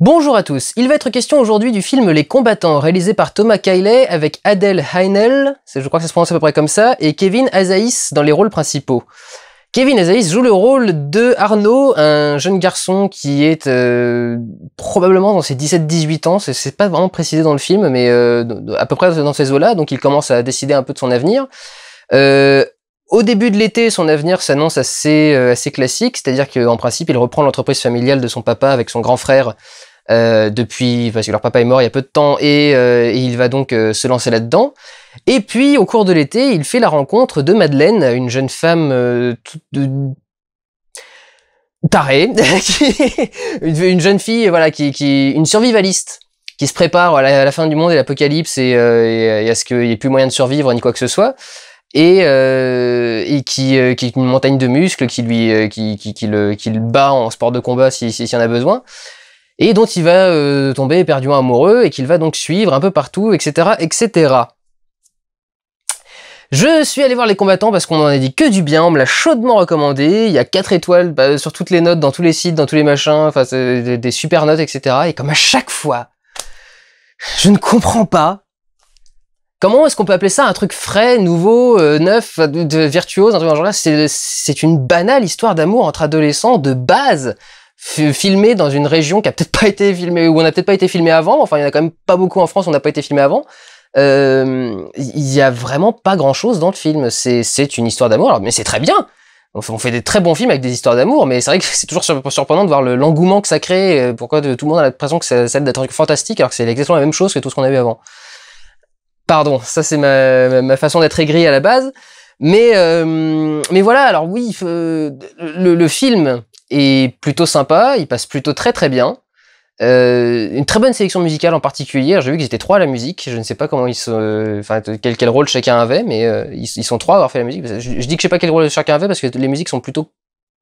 Bonjour à tous, il va être question aujourd'hui du film Les Combattants, réalisé par Thomas Kiley avec Adèle Heinel, je crois que ça se prononce à peu près comme ça, et Kevin Azaïs dans les rôles principaux. Kevin Azaïs joue le rôle de Arnaud, un jeune garçon qui est euh, probablement dans ses 17-18 ans, c'est pas vraiment précisé dans le film, mais euh, à peu près dans ces eaux-là, donc il commence à décider un peu de son avenir. Euh, au début de l'été, son avenir s'annonce assez, assez classique, c'est-à-dire qu'en principe, il reprend l'entreprise familiale de son papa avec son grand frère euh, depuis parce que leur papa est mort il y a peu de temps et, euh, il va donc euh, se lancer là-dedans. Et puis au cours de l'été, il fait la rencontre de Madeleine, une jeune femme euh, toute de tarée, une jeune fille voilà qui, qui une survivaliste qui se prépare à la, fin du monde et l'apocalypse et, euh, à ce qu'il n'y ait plus moyen de survivre ni quoi que ce soit. Et, euh, et, qui, qui est une montagne de muscles qui lui qui, qui, le, qui le bat en sport de combat si, si, si en a besoin et dont il va euh, tomber éperdument amoureux et qu'il va donc suivre un peu partout, etc., etc. Je suis allé voir les combattants parce qu'on en a dit que du bien, on me l'a chaudement recommandé, il y a 4 étoiles bah, sur toutes les notes, dans tous les sites, dans tous les machins, enfin des, des super notes, etc. Et comme à chaque fois, je ne comprends pas Comment est-ce qu'on peut appeler ça un truc frais, nouveau, euh, neuf, de, virtuose, un truc genre là C'est une banale histoire d'amour entre adolescents de base filmé dans une région qui a peut-être pas été filmé où on n'a peut-être pas été filmé avant. Enfin, il y en a quand même pas beaucoup en France, on n'a pas été filmé avant. Euh, il y a vraiment pas grand-chose dans le film. C'est une histoire d'amour, mais c'est très bien. On fait, on fait, des très bons films avec des histoires d'amour, mais c'est vrai que c'est toujours surprenant de voir l'engouement que ça crée. Euh, pourquoi tout le monde a l'impression que ça, ça d'être fantastique alors que c'est exactement la même chose que tout ce qu'on a vu avant. Pardon, ça c'est ma, ma, façon d'être aigri à la base. Mais, euh, mais voilà, alors oui, le, le, film et plutôt sympa, il passe plutôt très très bien. Euh, une très bonne sélection musicale en particulier. J'ai vu qu'ils étaient trois à la musique. Je ne sais pas comment ils se, enfin quel, quel rôle chacun avait, mais euh, ils, sont trois à avoir fait la musique. Je, dis que je sais pas quel rôle chacun avait parce que les musiques sont plutôt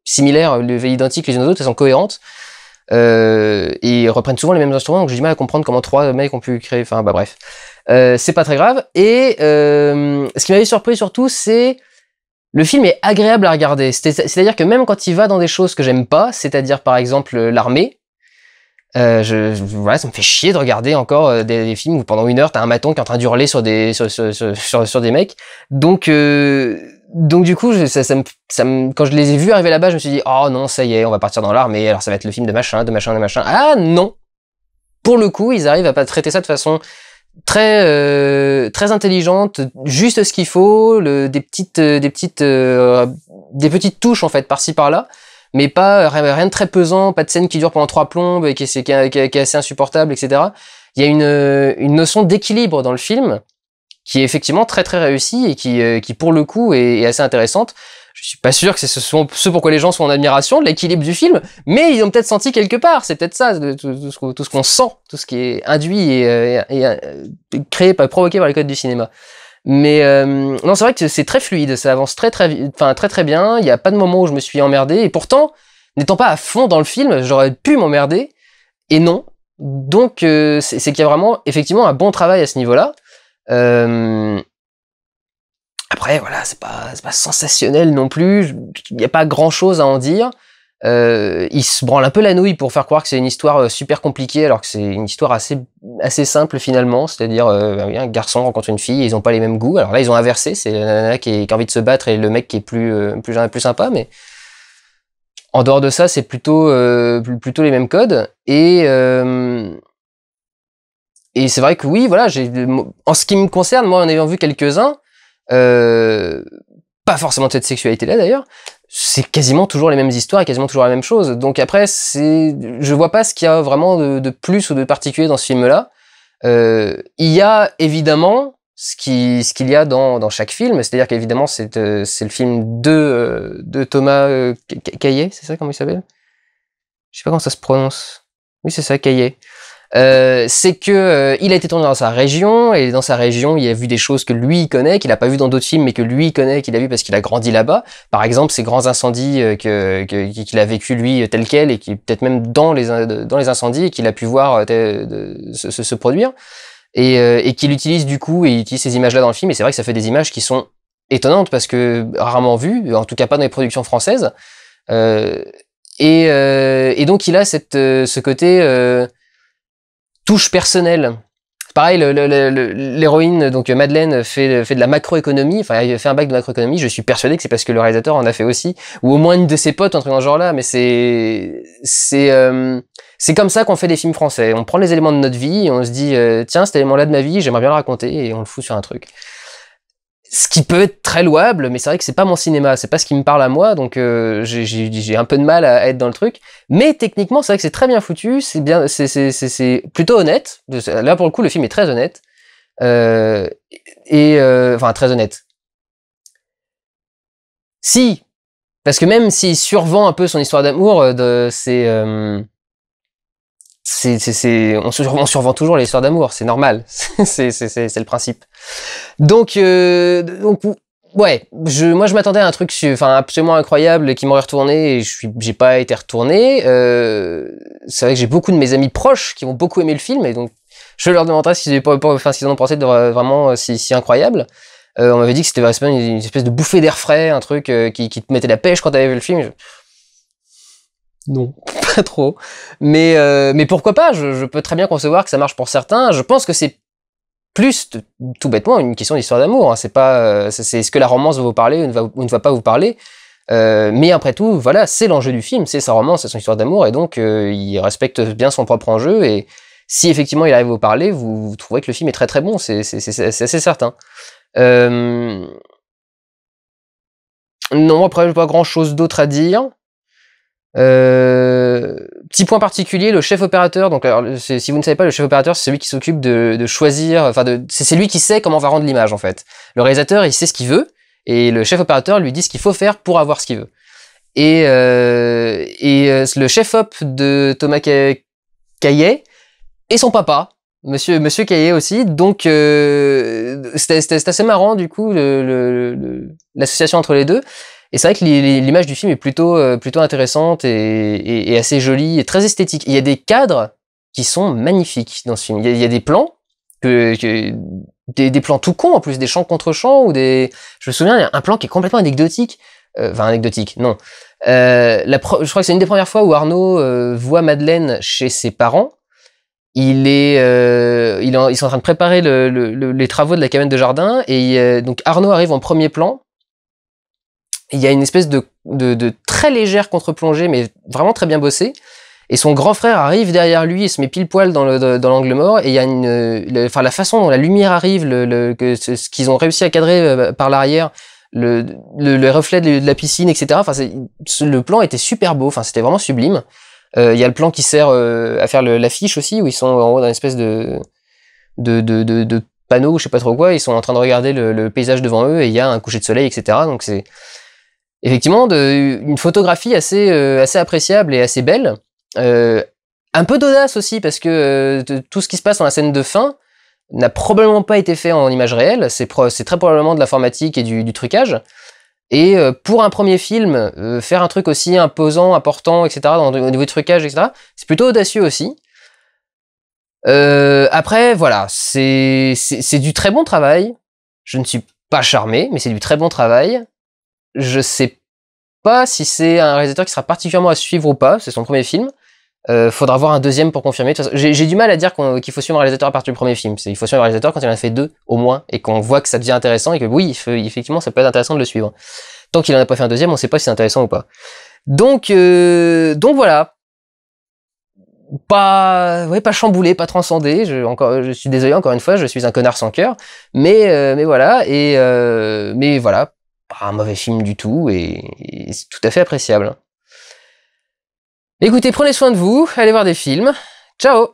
similaires, identiques les unes aux autres, elles sont cohérentes euh, et reprennent souvent les mêmes instruments. Donc j'ai du mal à comprendre comment trois mecs ont pu créer. Enfin bah bref, euh, c'est pas très grave. Et euh, ce qui m'avait surpris surtout, c'est le film est agréable à regarder, c'est-à-dire que même quand il va dans des choses que j'aime pas, c'est-à-dire par exemple euh, l'armée, euh, je, ça me fait chier de regarder encore euh, des, films où pendant une heure t'as un maton qui est en train d'hurler sur des sur, des mecs. Donc donc du coup, quand je les ai vus arriver là-bas, je me suis dit oh non ça y est, on va partir dans l'armée. Alors ça va être le film de machin, de machin, de machin. Ah non. Pour le coup, ils arrivent à pas traiter ça de façon très euh, très intelligente, juste ce qu'il faut, le, des petites euh, des petites euh, des petites touches en fait par-ci par-là, mais pas rien de très pesant, pas de scène qui dure pendant trois plombes et qui est, assez insupportable, etc. Il y a une une notion d'équilibre dans le film qui est effectivement très très réussie et qui qui pour le coup est, assez intéressante. Je suis pas sûr que c'est ce, ce pourquoi les gens sont en admiration de l'équilibre du film, mais ils ont peut-être senti quelque part. C'est peut-être ça, tout, ce, qu'on sent, tout ce qui est induit et, euh, euh, créé, provoqué par les codes du cinéma. Mais euh, non, c'est vrai que c'est très fluide, ça avance très très, enfin très très bien. Il n'y a pas de moment où je me suis emmerdé. Et pourtant, n'étant pas à fond dans le film, j'aurais pu m'emmerder. Et non. Donc c'est qu'il y a vraiment effectivement un bon travail à ce niveau-là. Après, voilà, c'est pas, pas sensationnel non plus. Il n'y a pas grand chose à en dire. Ils euh, il se branlent un peu la nouille pour faire croire que c'est une histoire euh, super compliquée, alors que c'est une histoire assez, assez simple finalement. C'est-à-dire, euh, un garçon rencontre une fille, ils n'ont pas les mêmes goûts. Alors là, ils ont inversé. C'est la nana qui, est, qui, a envie de se battre et le mec qui est plus, plus plus, plus sympa, mais. En dehors de ça, c'est plutôt, plutôt les mêmes codes. Et, et c'est vrai que oui, voilà, en ce qui me concerne, moi en ayant vu quelques-uns, euh, pas forcément de cette sexualité-là d'ailleurs, c'est quasiment toujours les mêmes histoires et quasiment toujours la même chose. Donc après, c'est, je vois pas ce qu'il y a vraiment de, de, plus ou de particulier dans ce film-là. Euh, il y a évidemment ce qui, ce qu'il y a dans, dans chaque film, c'est-à-dire qu'évidemment c'est, euh, c'est le film de, de Thomas euh, c'est ça comment il s'appelle Je sais pas comment ça se prononce. Oui, c'est ça, Caillet. Euh, c'est que euh, il a été tourné dans sa région et dans sa région, il a vu des choses que lui il connaît, qu'il n'a pas vu dans d'autres films, mais que lui il connaît, qu'il a vu parce qu'il a grandi là-bas. Par exemple, ces grands incendies euh, que qu'il a vécu lui tel quel et qui peut-être même dans les dans les incendies qu'il a pu voir se, se, se, produire et, et qu'il utilise du coup et il utilise ces images-là dans le film. Et c'est vrai que ça fait des images qui sont étonnantes parce que rarement vues, en tout cas pas dans les productions françaises. Euh, et, et, donc il a cette, ce côté touche personnelle. Pareil, l'héroïne, donc Madeleine, fait, fait de la macroéconomie, enfin, elle fait un bac de macroéconomie, je suis persuadé que c'est parce que le réalisateur en a fait aussi, ou au moins une de ses potes, un truc dans ce genre-là, mais c'est... c'est euh, c'est comme ça qu'on fait des films français. On prend les éléments de notre vie, et on se dit, euh, tiens, cet élément-là de ma vie, j'aimerais bien le raconter, et on le fout sur un truc ce qui peut être très louable, mais c'est vrai que c'est pas mon cinéma, c'est pas ce qui me parle à moi, donc euh, j'ai un peu de mal à, être dans le truc. Mais techniquement, c'est vrai que c'est très bien foutu, c'est bien, c'est plutôt honnête. Là pour le coup, le film est très honnête euh, et euh, enfin très honnête. Si, parce que même s'il survend un peu son histoire d'amour, c'est on, sur, survend toujours les histoires d'amour, c'est normal, c'est, le principe. Donc, euh, ouais, moi je m'attendais à un truc, enfin absolument incroyable, qui m'aurait retourné et je suis, j'ai pas été retourné. Euh, c'est vrai que j'ai beaucoup de mes amis proches qui ont beaucoup aimé le film et donc je leur demanderai s'ils pas, enfin en ont pensé de, vraiment euh, si, incroyable. on m'avait dit que c'était une, espèce de bouffée d'air frais, un truc qui, te mettait la pêche quand t'avais vu le film. Non trop. Mais, euh, mais pourquoi pas je, peux très bien concevoir que ça marche pour certains. Je pense que c'est plus, tout bêtement, une question d'histoire d'amour. Hein. C'est pas, euh, c'est ce que la romance va vous parler ou ne va, pas vous parler. Euh, mais après tout, voilà, c'est l'enjeu du film, c'est sa romance, c'est son histoire d'amour, et donc il respecte bien son propre enjeu. Et si effectivement il arrive à vous parler, vous, trouverez que le film est très très bon, c'est assez certain. Non, après, j'ai pas grand chose d'autre à dire. Euh, petit point particulier, le chef opérateur. Donc, si vous ne savez pas, le chef opérateur, c'est celui qui s'occupe de, choisir. Enfin, c'est lui qui sait comment on va rendre l'image en fait. Le réalisateur, il sait ce qu'il veut, et le chef opérateur lui dit ce qu'il faut faire pour avoir ce qu'il veut. Et, euh, et euh, le chef op de Thomas Caillet et son papa, Monsieur, Monsieur aussi. Donc, euh, c'était assez marrant, du coup, l'association entre les deux. Et c'est vrai que l'image du film est plutôt, euh, plutôt intéressante et, assez jolie et très esthétique. Il y a des cadres qui sont magnifiques dans ce film. Il y a, des plans, que, des, plans tout cons en plus, des champs contre champs ou des. Je me souviens, il y a un plan qui est complètement anecdotique. Euh, enfin, anecdotique, non. Euh, je crois que c'est une des premières fois où Arnaud voit Madeleine chez ses parents. Il est, ils sont en train de préparer les travaux de la cabane de jardin et donc Arnaud arrive en premier plan il y a une espèce de, de, très légère contre-plongée, mais vraiment très bien bossée. Et son grand frère arrive derrière lui et se met pile poil dans l'angle dans mort. Et il y a une, enfin la façon dont la lumière arrive, le, que, ce qu'ils ont réussi à cadrer euh, par l'arrière, le, le, reflet de, la piscine, etc. Enfin, le plan était super beau. Enfin, c'était vraiment sublime. Euh, il y a le plan qui sert euh, à faire l'affiche aussi, où ils sont en haut d'un espèce de de, de, panneau, je sais pas trop quoi. Ils sont en train de regarder le, le paysage devant eux et il y a un coucher de soleil, etc. Donc c'est effectivement une photographie assez, euh, assez appréciable et assez belle. Euh, un peu d'audace aussi, parce que euh, tout ce qui se passe dans la scène de fin n'a probablement pas été fait en image réelle, c'est très probablement de l'informatique et du, trucage. Et pour un premier film, faire un truc aussi imposant, important, etc., dans, au niveau du trucage, etc., c'est plutôt audacieux aussi. après, voilà, c'est du très bon travail. Je ne suis pas charmé, mais c'est du très bon travail je sais pas si c'est un réalisateur qui sera particulièrement à suivre ou pas. C'est son premier film. Euh, faudra voir un deuxième pour confirmer. J'ai du mal à dire qu'il faut suivre un réalisateur à partir du premier film. Il faut suivre un réalisateur quand il en a fait deux, au moins, et qu'on voit que ça devient intéressant et que oui, effectivement, ça peut être intéressant de le suivre. Tant qu'il en a pas fait un deuxième, on sait pas si c'est intéressant ou pas. Donc, euh, donc voilà. Pas, ouais, pas chamboulé, pas transcendé. Je, encore, je suis désolé encore une fois, je suis un connard sans cœur. Mais, euh, mais voilà. Et, euh, mais voilà pas un mauvais film du tout et, c'est tout à fait appréciable. Écoutez, prenez soin de vous, allez voir des films. Ciao